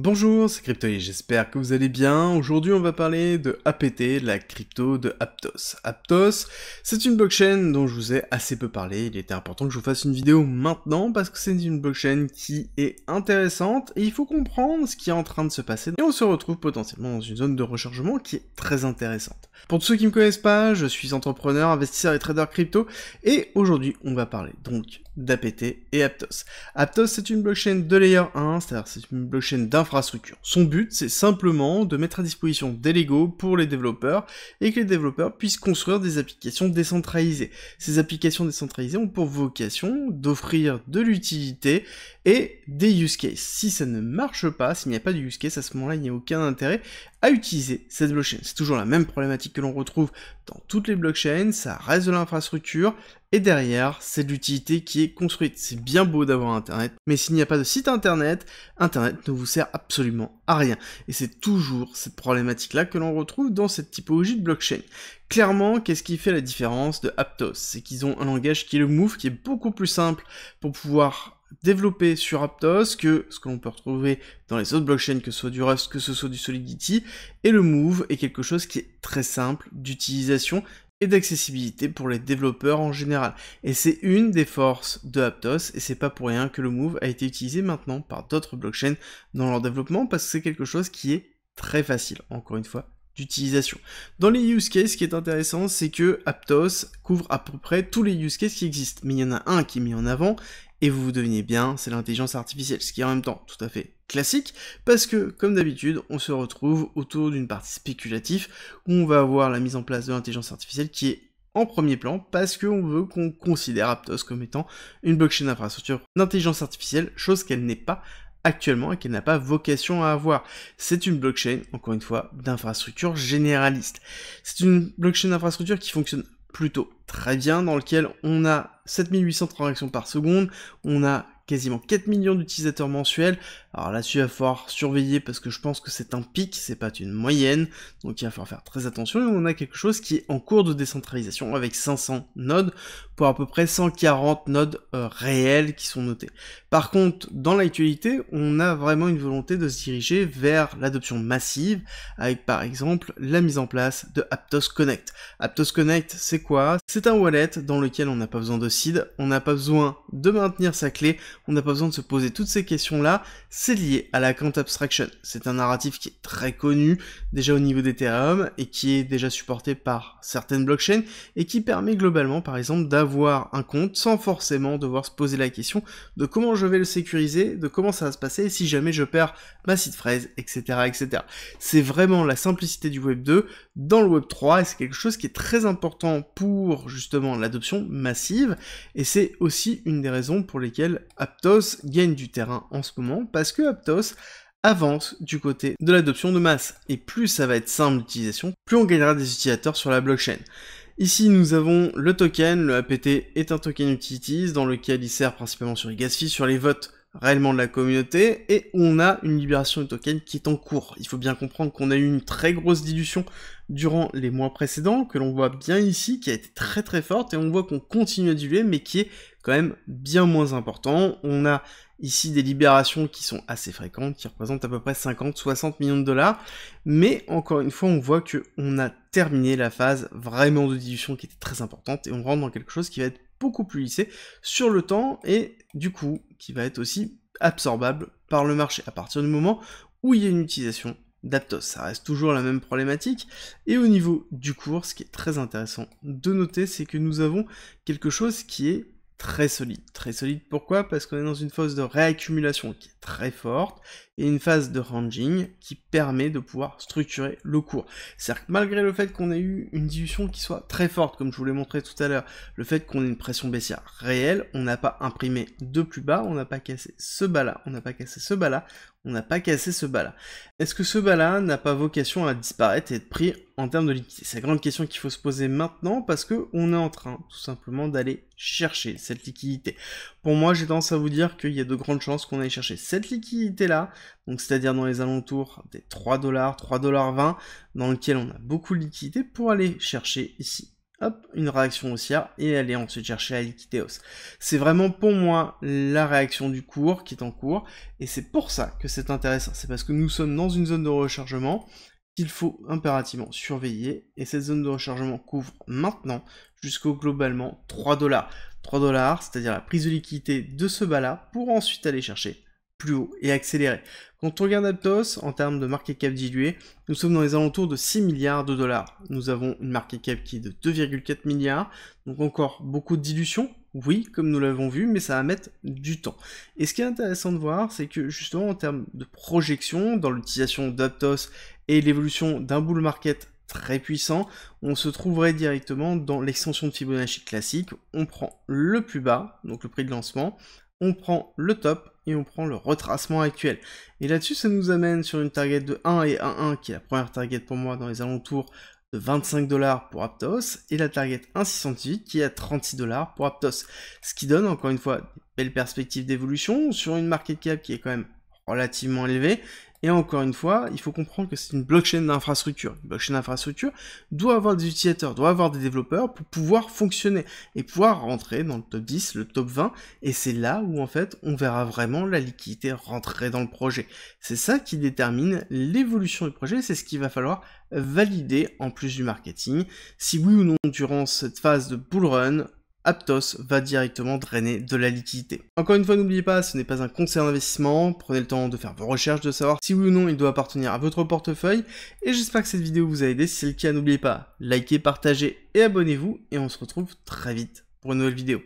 Bonjour, c'est et j'espère que vous allez bien. Aujourd'hui, on va parler de APT, la crypto de Aptos. Aptos, c'est une blockchain dont je vous ai assez peu parlé. Il était important que je vous fasse une vidéo maintenant parce que c'est une blockchain qui est intéressante et il faut comprendre ce qui est en train de se passer. Et on se retrouve potentiellement dans une zone de rechargement qui est très intéressante. Pour tous ceux qui ne me connaissent pas, je suis entrepreneur, investisseur et trader crypto et aujourd'hui, on va parler donc d'APT et Aptos. Aptos, c'est une blockchain de layer 1, c'est-à-dire c'est une blockchain d'information infrastructure. Son but, c'est simplement de mettre à disposition des Lego pour les développeurs et que les développeurs puissent construire des applications décentralisées. Ces applications décentralisées ont pour vocation d'offrir de l'utilité et des use cases. Si ça ne marche pas, s'il n'y a pas de use case, à ce moment-là, il n'y a aucun intérêt à utiliser cette blockchain. C'est toujours la même problématique que l'on retrouve dans toutes les blockchains, ça reste de l'infrastructure, et derrière, c'est l'utilité qui est construite. C'est bien beau d'avoir Internet, mais s'il n'y a pas de site Internet, Internet ne vous sert absolument à rien. Et c'est toujours cette problématique-là que l'on retrouve dans cette typologie de blockchain. Clairement, qu'est-ce qui fait la différence de Aptos C'est qu'ils ont un langage qui est le MOVE, qui est beaucoup plus simple pour pouvoir développé sur Aptos que ce que l'on peut retrouver dans les autres blockchains, que ce soit du Rust, que ce soit du Solidity, et le Move est quelque chose qui est très simple d'utilisation et d'accessibilité pour les développeurs en général. Et c'est une des forces de Aptos, et c'est pas pour rien que le Move a été utilisé maintenant par d'autres blockchains dans leur développement, parce que c'est quelque chose qui est très facile, encore une fois, dans les use cases, ce qui est intéressant, c'est que Aptos couvre à peu près tous les use cases qui existent, mais il y en a un qui est mis en avant, et vous vous devinez bien, c'est l'intelligence artificielle, ce qui est en même temps tout à fait classique, parce que, comme d'habitude, on se retrouve autour d'une partie spéculative, où on va avoir la mise en place de l'intelligence artificielle qui est en premier plan parce qu'on veut qu'on considère Aptos comme étant une blockchain infrastructure d'intelligence artificielle, chose qu'elle n'est pas actuellement et qu'elle n'a pas vocation à avoir. C'est une blockchain, encore une fois, d'infrastructure généraliste. C'est une blockchain d'infrastructure qui fonctionne plutôt très bien, dans lequel on a 7800 transactions par seconde, on a quasiment 4 millions d'utilisateurs mensuels. Alors là-dessus, il va falloir surveiller parce que je pense que c'est un pic, c'est pas une moyenne. Donc il va falloir faire très attention. Et on a quelque chose qui est en cours de décentralisation avec 500 nodes pour à peu près 140 nodes euh, réels qui sont notés. Par contre, dans l'actualité, on a vraiment une volonté de se diriger vers l'adoption massive avec par exemple la mise en place de Aptos Connect. Aptos Connect, c'est quoi C'est un wallet dans lequel on n'a pas besoin de seed, on n'a pas besoin de maintenir sa clé, on n'a pas besoin de se poser toutes ces questions-là. C'est lié à la Quant Abstraction. C'est un narratif qui est très connu déjà au niveau d'Ethereum et qui est déjà supporté par certaines blockchains et qui permet globalement par exemple d'avoir un compte sans forcément devoir se poser la question de comment je vais le sécuriser, de comment ça va se passer si jamais je perds ma site fraise, etc. etc. C'est vraiment la simplicité du Web 2 dans le Web 3 et c'est quelque chose qui est très important pour justement l'adoption massive et c'est aussi une des raisons pour lesquelles Aptos gagne du terrain en ce moment parce que Aptos avance du côté de l'adoption de masse. Et plus ça va être simple d'utilisation, plus on gagnera des utilisateurs sur la blockchain. Ici, nous avons le token. Le APT est un token utilities dans lequel il sert principalement sur les gas fees, sur les votes réellement de la communauté, et on a une libération de token qui est en cours. Il faut bien comprendre qu'on a eu une très grosse dilution durant les mois précédents, que l'on voit bien ici, qui a été très très forte, et on voit qu'on continue à diluer, mais qui est quand même bien moins important. On a ici des libérations qui sont assez fréquentes, qui représentent à peu près 50-60 millions de dollars, mais encore une fois, on voit qu'on a terminé la phase vraiment de dilution qui était très importante, et on rentre dans quelque chose qui va être beaucoup plus lissé sur le temps et du coup qui va être aussi absorbable par le marché à partir du moment où il y a une utilisation d'Aptos. Ça reste toujours la même problématique. Et au niveau du cours, ce qui est très intéressant de noter, c'est que nous avons quelque chose qui est très solide. Très solide pourquoi Parce qu'on est dans une phase de réaccumulation qui est très forte et une phase de ranging qui permet de pouvoir structurer le cours. C'est-à-dire que malgré le fait qu'on ait eu une dilution qui soit très forte, comme je vous l'ai montré tout à l'heure, le fait qu'on ait une pression baissière réelle, on n'a pas imprimé de plus bas, on n'a pas cassé ce bas là, on n'a pas cassé ce bas là, on n'a pas cassé ce bas-là. Est-ce que ce bas-là n'a pas vocation à disparaître et être pris en termes de liquidité C'est la grande question qu'il faut se poser maintenant parce qu'on est en train tout simplement d'aller chercher cette liquidité. Pour moi, j'ai tendance à vous dire qu'il y a de grandes chances qu'on aille chercher cette liquidité-là, donc c'est-à-dire dans les alentours des 3 dollars, 3 dollars 20, dans lequel on a beaucoup de liquidité pour aller chercher ici hop, une réaction haussière et aller ensuite chercher à liquidité hausse. C'est vraiment pour moi la réaction du cours qui est en cours et c'est pour ça que c'est intéressant. C'est parce que nous sommes dans une zone de rechargement qu'il faut impérativement surveiller et cette zone de rechargement couvre maintenant jusqu'au globalement 3 dollars. 3 dollars, c'est-à-dire la prise de liquidité de ce bas là pour ensuite aller chercher plus haut et accéléré. Quand on regarde Aptos, en termes de market cap dilué, nous sommes dans les alentours de 6 milliards de dollars. Nous avons une market cap qui est de 2,4 milliards, donc encore beaucoup de dilution, oui, comme nous l'avons vu, mais ça va mettre du temps. Et ce qui est intéressant de voir, c'est que justement en termes de projection, dans l'utilisation d'Aptos et l'évolution d'un bull market très puissant, on se trouverait directement dans l'extension de Fibonacci classique, on prend le plus bas, donc le prix de lancement, on prend le top, et on prend le retracement actuel. Et là-dessus, ça nous amène sur une target de 1 et 1,1 qui est la première target pour moi dans les alentours de 25 dollars pour Aptos et la target 1.68, qui est à 36 dollars pour Aptos. Ce qui donne encore une fois des belles perspectives d'évolution sur une market cap qui est quand même relativement élevée et encore une fois, il faut comprendre que c'est une blockchain d'infrastructure. Une blockchain d'infrastructure doit avoir des utilisateurs, doit avoir des développeurs pour pouvoir fonctionner et pouvoir rentrer dans le top 10, le top 20. Et c'est là où, en fait, on verra vraiment la liquidité rentrer dans le projet. C'est ça qui détermine l'évolution du projet. C'est ce qu'il va falloir valider en plus du marketing. Si oui ou non, durant cette phase de bull run, Aptos va directement drainer de la liquidité. Encore une fois, n'oubliez pas, ce n'est pas un conseil d'investissement, prenez le temps de faire vos recherches, de savoir si oui ou non il doit appartenir à votre portefeuille, et j'espère que cette vidéo vous a aidé, si c'est le cas, n'oubliez pas, likez, partagez et abonnez-vous, et on se retrouve très vite pour une nouvelle vidéo.